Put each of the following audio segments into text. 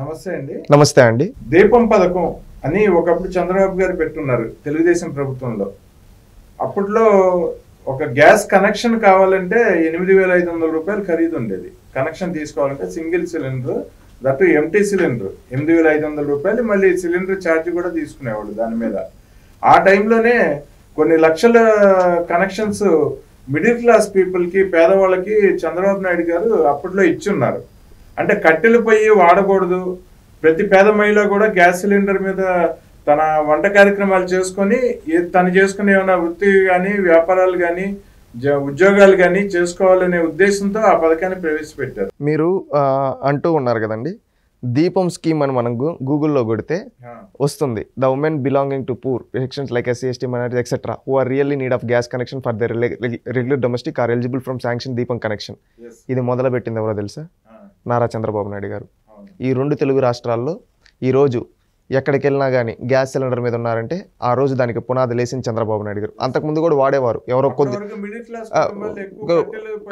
నమస్తే అండి నమస్తే అండి దీపం పథకం అని ఒకప్పుడు చంద్రబాబు గారు పెట్టున్నారు తెలుగుదేశం ప్రభుత్వంలో అప్పట్లో ఒక గ్యాస్ కనెక్షన్ కావాలంటే ఎనిమిది వేల ఐదు వందల రూపాయలు ఖరీదు ఉండేది కనెక్షన్ తీసుకోవాలంటే single cylinder that empty cylinder ఎనిమిది వేల ఐదు వందల రూపాయలు మళ్ళీ సిలిండర్ ఛార్జ్ కూడా తీసుకునేవాడు దాని మీద ఆ టైంలోనే కొన్ని లక్షల కనెక్షన్స్ మిడిల్ క్లాస్ పీపుల్కి పేదవాళ్ళకి చంద్రబాబు నాయుడు గారు అప్పట్లో ఇచ్చి ఉన్నారు అంటే కట్టెలు పొయ్యి వాడకూడదు ప్రతి పేద మహిళ కూడా గ్యాస్ సిలిండర్ మీద తన వంట కార్యక్రమాలు చేసుకొని తను చేసుకునే ఏమైనా వృత్తి కానీ వ్యాపారాలు కానీ ఉద్యోగాలు కానీ చేసుకోవాలనే ఉద్దేశంతో ఆ పథకాన్ని ప్రవేశపెట్టారు మీరు అంటూ ఉన్నారు కదండి దీపం స్కీమ్ అని మనం గూగుల్లో కొడితే వస్తుంది the women belonging to poor sections like SC ST minority etcetera who are really need of gas connection for the regular domestic are eligible from sanction Deepam connection ఇది మొదలుపెట్టింది ఎవరో తెలుసా నారా చంద్రబాబు నాయుడు గారు ఈ రెండు తెలుగు రాష్ట్రాల్లో ఈరోజు ఎక్కడికి వెళ్ళినా కానీ గ్యాస్ సిలిండర్ మీద ఉన్నారంటే ఆ రోజు దానికి పునాది లేసింది చంద్రబాబు నాయుడు గారు అంతకుముందు కూడా వాడేవారు ఎవరో కొద్ది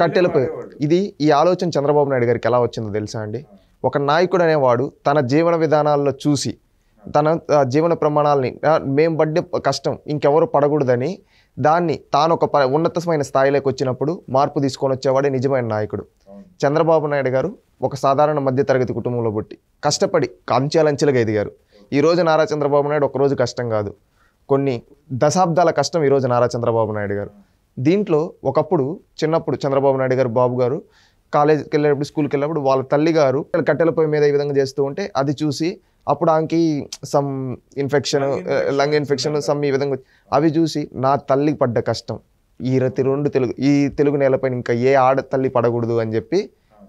కట్టెలపై ఇది ఈ ఆలోచన చంద్రబాబు నాయుడు గారికి ఎలా వచ్చిందో తెలుసా అండి ఒక నాయకుడు అనేవాడు తన జీవన విధానాల్లో చూసి తన జీవన ప్రమాణాలని మేము పడ్డే కష్టం ఇంకెవరు పడకూడదని దాన్ని తాను ఒక ఉన్నతమైన స్థాయిలోకి వచ్చినప్పుడు మార్పు తీసుకొని వచ్చేవాడే నిజమైన నాయకుడు చంద్రబాబు నాయుడు గారు ఒక సాధారణ మధ్యతరగతి కుటుంబంలో పుట్టి కష్టపడి అంచెలంచెలుగా ఎదిగారు ఈరోజు నారా చంద్రబాబు నాయుడు ఒకరోజు కష్టం కాదు కొన్ని దశాబ్దాల కష్టం ఈరోజు నారా చంద్రబాబు నాయుడు గారు దీంట్లో ఒకప్పుడు చిన్నప్పుడు చంద్రబాబు నాయుడు గారు బాబు గారు కాలేజీకి వెళ్ళేటప్పుడు స్కూల్కి వెళ్ళినప్పుడు వాళ్ళ తల్లిగారు కట్టెల పొయ్యి మీద ఈ విధంగా చేస్తూ ఉంటే అది చూసి అప్పుడు ఆమెకి some infection lung infection some ఈ విధంగా అవి చూసి నా తల్లికి పడ్డ కష్టం ఈ రతి రెండు తెలుగు ఈ తెలుగు నేలపైన ఇంకా ఏ ఆడ తల్లి పడకూడదు అని చెప్పి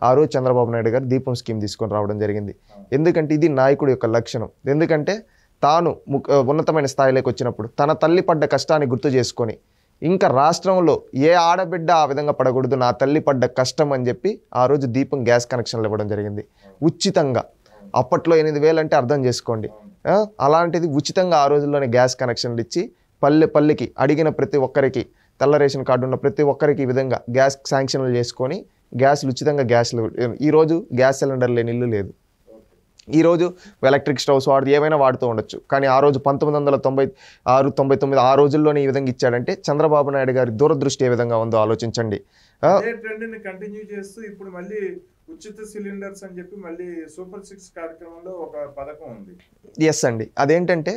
ఆ రోజు చంద్రబాబు నాయుడు గారు దీపం స్కీమ్ తీసుకొని రావడం జరిగింది ఎందుకంటే ఇది నాయకుడి యొక్క లక్షణం ఎందుకంటే తాను ఉన్నతమైన స్థాయిలోకి వచ్చినప్పుడు తన తల్లి పడ్డ కష్టాన్ని గుర్తు చేసుకొని ఇంకా రాష్ట్రంలో ఏ ఆడబిడ్డ ఆ విధంగా పడకూడదు నా తల్లి పడ్డ కష్టం అని చెప్పి ఆ రోజు దీపం గ్యాస్ కనెక్షన్లు ఇవ్వడం జరిగింది ఉచితంగా అప్పట్లో ఎనిమిది వేలు అంటే అర్థం చేసుకోండి అలాంటిది ఉచితంగా ఆ రోజుల్లోనే గ్యాస్ కనెక్షన్లు ఇచ్చి పల్లె పల్లెకి అడిగిన ప్రతి ఒక్కరికి తెల్ల రేషన్ కార్డు ఉన్న ప్రతి ఒక్కరికి ఈ విధంగా గ్యాస్ శాంక్షన్లు చేసుకొని గ్యాస్లు ఉచితంగా గ్యాస్లు ఈరోజు గ్యాస్ సిలిండర్ లేని ఇల్లు లేదు ఈరోజు ఎలక్ట్రిక్ స్టవ్స్ వాడు ఏమైనా వాడుతూ ఉండొచ్చు కానీ ఆ రోజు పంతొమ్మిది వందల తొంభై ఆరు తొంభై తొమ్మిది ఆ రోజుల్లోనే ఈ విధంగా ఇచ్చాడంటే చంద్రబాబు నాయుడు గారి దూరదృష్టి ఏ విధంగా ఉందో ఆలోచించండి కంటిన్యూ చేస్తూ ఇప్పుడు మళ్ళీ ఉచిత సిలిండర్స్ అని చెప్పి మళ్ళీ సూపర్ సిక్స్ కార్యక్రమంలో ఒక పథకం ఉంది ఎస్ అండి అదేంటంటే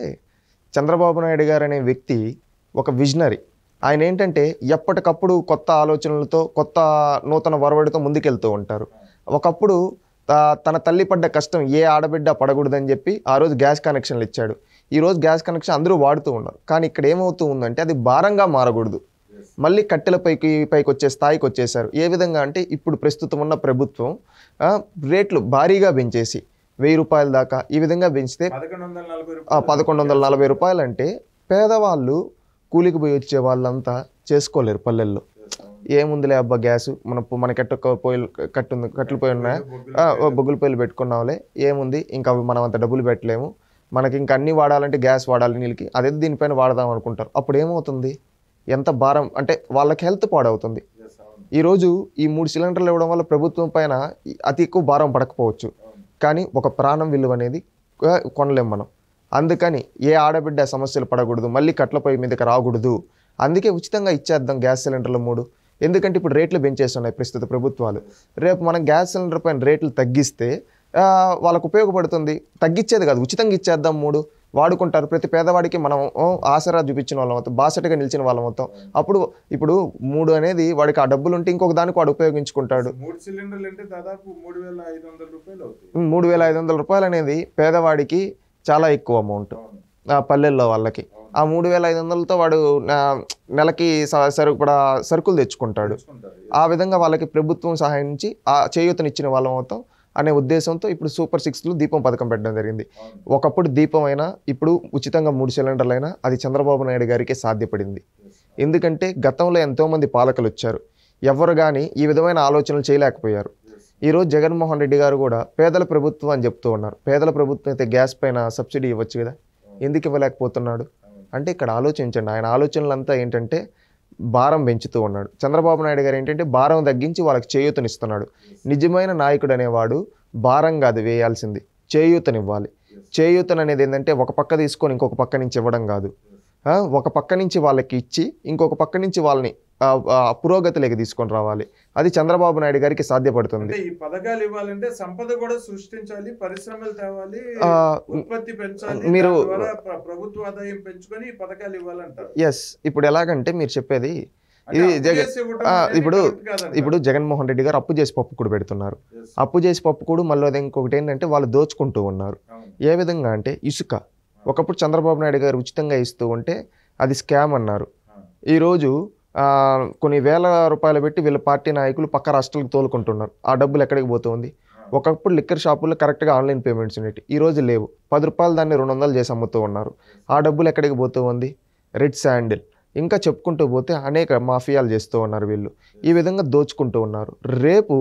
చంద్రబాబు నాయుడు గారు అనే వ్యక్తి ఒక విజనరీ ఆయన ఏంటంటే ఎప్పటికప్పుడు కొత్త ఆలోచనలతో కొత్త నూతన వరవడితో ముందుకెళ్తూ ఉంటారు ఒకప్పుడు తన తల్లి పడ్డ కష్టం ఏ ఆడబిడ్డ పడకూడదని చెప్పి ఆ రోజు గ్యాస్ కనెక్షన్లు ఇచ్చాడు ఈరోజు గ్యాస్ కనెక్షన్ అందరూ వాడుతూ ఉన్నారు కానీ ఇక్కడ ఏమవుతూ ఉందంటే అది భారంగా మారకూడదు మళ్ళీ కట్టెల పైకి పైకి వచ్చే స్థాయికి వచ్చేసారు ఏ విధంగా అంటే ఇప్పుడు ప్రస్తుతం ఉన్న ప్రభుత్వం రేట్లు భారీగా పెంచేసి వెయ్యి రూపాయల దాకా ఈ విధంగా పెంచితే పదకొండు వందల నలభై రూపాయలు అంటే పేదవాళ్ళు కూలికి పోయి వచ్చే వాళ్ళంతా చేసుకోలేరు పల్లెల్లో ఏముందిలే అబ్బా గ్యాస్ మన మన ఎట్ట పొయ్యిలు కట్టుంది కట్టెలు పొయ్యి ఉన్నాయా బొగ్గుల పొయ్యిలు పెట్టుకున్నావులే ఏముంది ఇంకా మనం అంత డబ్బులు పెట్టలేము మనకి ఇంకా అన్నీ వాడాలంటే గ్యాస్ వాడాలి నీళ్ళకి అదే దీనిపైన వాడదాం అనుకుంటారు అప్పుడు ఏమవుతుంది ఎంత భారం అంటే వాళ్ళకి హెల్త్ పాడవుతుంది ఈరోజు ఈ మూడు సిలిండర్లు ఇవ్వడం వల్ల ప్రభుత్వం పైన అతి ఎక్కువ భారం పడకపోవచ్చు కానీ ఒక ప్రాణం విలువ అనేది కొనలేం మనం అందుకని ఏ ఆడబిడ్డ సమస్యలు పడకూడదు మళ్ళీ పొయ్యి మీదకి రాకూడదు అందుకే ఉచితంగా ఇచ్చేద్దాం గ్యాస్ సిలిండర్లు మూడు ఎందుకంటే ఇప్పుడు రేట్లు పెంచేస్తున్నాయి ప్రస్తుత ప్రభుత్వాలు రేపు మనం గ్యాస్ సిలిండర్ పైన రేట్లు తగ్గిస్తే వాళ్ళకు ఉపయోగపడుతుంది తగ్గించేది కాదు ఉచితంగా ఇచ్చేద్దాం మూడు వాడుకుంటారు ప్రతి పేదవాడికి మనం ఆసరా చూపించిన వాళ్ళం మొత్తం బాసటగా నిలిచిన వాళ్ళం మొత్తం అప్పుడు ఇప్పుడు మూడు అనేది వాడికి ఆ డబ్బులు ఉంటే ఇంకొక దానికి వాడు ఉపయోగించుకుంటాడు మూడు సిలిండర్లు అంటే దాదాపు మూడు వేల ఐదు వందల రూపాయలు మూడు వేల ఐదు వందల రూపాయలు అనేది పేదవాడికి చాలా ఎక్కువ అమౌంట్ పల్లెల్లో వాళ్ళకి ఆ మూడు వేల ఐదు వందలతో వాడు నెలకి సరిపడా సరుకులు తెచ్చుకుంటాడు ఆ విధంగా వాళ్ళకి ప్రభుత్వం సహాయం నుంచి ఆ చేయూతనిచ్చిన వాళ్ళం అవుతాం అనే ఉద్దేశంతో ఇప్పుడు సూపర్ సిక్స్లో దీపం పథకం పెట్టడం జరిగింది ఒకప్పుడు దీపం అయినా ఇప్పుడు ఉచితంగా మూడు సిలిండర్లు అయినా అది చంద్రబాబు నాయుడు గారికి సాధ్యపడింది ఎందుకంటే గతంలో ఎంతోమంది పాలకులు వచ్చారు ఎవరు కానీ ఈ విధమైన ఆలోచనలు చేయలేకపోయారు ఈరోజు జగన్మోహన్ రెడ్డి గారు కూడా పేదల ప్రభుత్వం అని చెప్తూ ఉన్నారు పేదల ప్రభుత్వం అయితే గ్యాస్ పైన సబ్సిడీ ఇవ్వచ్చు కదా ఎందుకు ఇవ్వలేకపోతున్నాడు అంటే ఇక్కడ ఆలోచించండి ఆయన ఆలోచనలంతా ఏంటంటే భారం పెంచుతూ ఉన్నాడు చంద్రబాబు నాయుడు గారు ఏంటంటే భారం తగ్గించి వాళ్ళకి చేయూతనిస్తున్నాడు నిజమైన నాయకుడు అనేవాడు భారం కాదు వేయాల్సింది చేయూతనివ్వాలి చేయూతన అనేది ఏంటంటే ఒక పక్క తీసుకొని ఇంకొక పక్క నుంచి ఇవ్వడం కాదు ఒక పక్క నుంచి వాళ్ళకి ఇచ్చి ఇంకొక పక్క నుంచి వాళ్ళని పురోగతిలోకి తీసుకొని రావాలి అది చంద్రబాబు నాయుడు గారికి సాధ్యపడుతుంది ఈ పథకాలు ఇవ్వాలంటే సంపద కూడా సృష్టించాలి పరిశ్రమలు తేవాలి ఉత్పత్తి పెంచాలి మీరు ప్రభుత్వ ఆదాయం పెంచుకొని ఈ పథకాలు ఇవ్వాలంటారు ఎస్ ఇప్పుడు ఎలాగంటే మీరు చెప్పేది ఇది జగన్ ఇప్పుడు ఇప్పుడు జగన్మోహన్ రెడ్డి గారు అప్పు చేసి పప్పుకూడు పెడుతున్నారు అప్పు చేసి పప్పుకూడు మళ్ళీ ఇంకొకటి ఏంటంటే వాళ్ళు దోచుకుంటూ ఉన్నారు ఏ విధంగా అంటే ఇసుక ఒకప్పుడు చంద్రబాబు నాయుడు గారు ఉచితంగా ఇస్తూ ఉంటే అది స్కామ్ అన్నారు ఈరోజు కొన్ని వేల రూపాయలు పెట్టి వీళ్ళ పార్టీ నాయకులు పక్క రాష్ట్రాలకు తోలుకుంటున్నారు ఆ డబ్బులు ఎక్కడికి పోతుంది ఒకప్పుడు లిక్కర్ షాపుల్లో కరెక్ట్గా ఆన్లైన్ పేమెంట్స్ ఉండేవి ఈరోజు లేవు పది రూపాయలు దాన్ని రెండు వందలు చేసి అమ్ముతూ ఉన్నారు ఆ డబ్బులు ఎక్కడికి పోతూ ఉంది రెడ్ శాండిల్ ఇంకా చెప్పుకుంటూ పోతే అనేక మాఫియాలు చేస్తూ ఉన్నారు వీళ్ళు ఈ విధంగా దోచుకుంటూ ఉన్నారు రేపు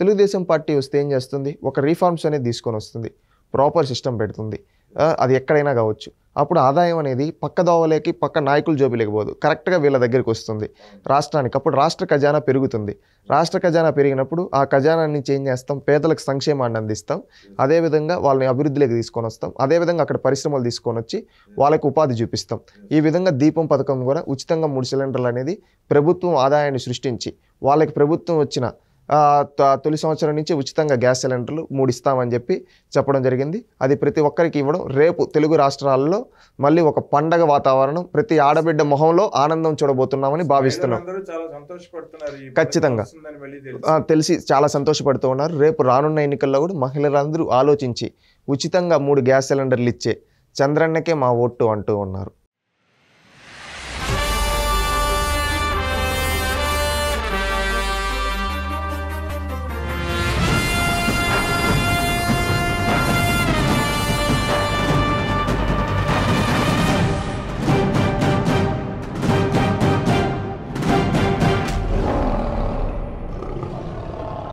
తెలుగుదేశం పార్టీ వస్తే ఏం చేస్తుంది ఒక రీఫార్మ్స్ అనేది తీసుకొని వస్తుంది ప్రాపర్ సిస్టమ్ పెడుతుంది అది ఎక్కడైనా కావచ్చు అప్పుడు ఆదాయం అనేది పక్క దోవలేకి పక్క నాయకులు జోబిలేకపోదు కరెక్ట్గా వీళ్ళ దగ్గరికి వస్తుంది రాష్ట్రానికి అప్పుడు రాష్ట్ర ఖజానా పెరుగుతుంది రాష్ట్ర ఖజానా పెరిగినప్పుడు ఆ ఖజానాన్ని చేంజ్ చేస్తాం పేదలకు సంక్షేమాన్ని అందిస్తాం అదేవిధంగా వాళ్ళని అభివృద్ధిలోకి తీసుకొని వస్తాం అదేవిధంగా అక్కడ పరిశ్రమలు తీసుకొని వచ్చి వాళ్ళకు ఉపాధి చూపిస్తాం ఈ విధంగా దీపం పథకం కూడా ఉచితంగా మూడు సిలిండర్లు అనేది ప్రభుత్వం ఆదాయాన్ని సృష్టించి వాళ్ళకి ప్రభుత్వం వచ్చిన తొలి సంవత్సరం నుంచి ఉచితంగా గ్యాస్ సిలిండర్లు మూడు ఇస్తామని చెప్పి చెప్పడం జరిగింది అది ప్రతి ఒక్కరికి ఇవ్వడం రేపు తెలుగు రాష్ట్రాల్లో మళ్ళీ ఒక పండగ వాతావరణం ప్రతి ఆడబిడ్డ మొహంలో ఆనందం చూడబోతున్నామని భావిస్తున్నాం ఖచ్చితంగా తెలిసి చాలా సంతోషపడుతూ ఉన్నారు రేపు రానున్న ఎన్నికల్లో కూడా మహిళలందరూ ఆలోచించి ఉచితంగా మూడు గ్యాస్ సిలిండర్లు ఇచ్చే చంద్రన్నకే మా ఓటు అంటూ ఉన్నారు